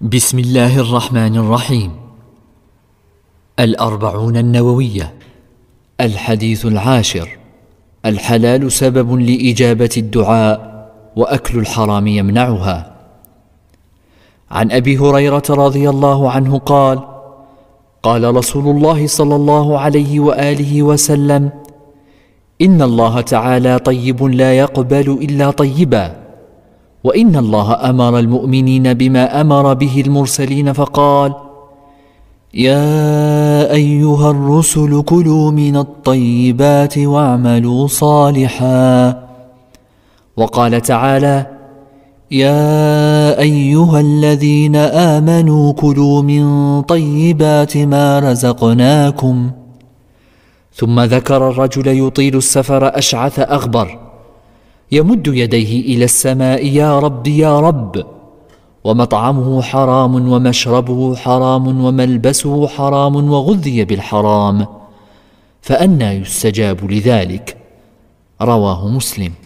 بسم الله الرحمن الرحيم الاربعون النوويه الحديث العاشر الحلال سبب لاجابه الدعاء واكل الحرام يمنعها عن ابي هريره رضي الله عنه قال قال رسول الله صلى الله عليه واله وسلم ان الله تعالى طيب لا يقبل الا طيبا وان الله امر المؤمنين بما امر به المرسلين فقال يا ايها الرسل كلوا من الطيبات واعملوا صالحا وقال تعالى يا ايها الذين امنوا كلوا من طيبات ما رزقناكم ثم ذكر الرجل يطيل السفر اشعث اغبر يمد يديه الى السماء يا رب يا رب ومطعمه حرام ومشربه حرام وملبسه حرام وغذي بالحرام فانى يستجاب لذلك رواه مسلم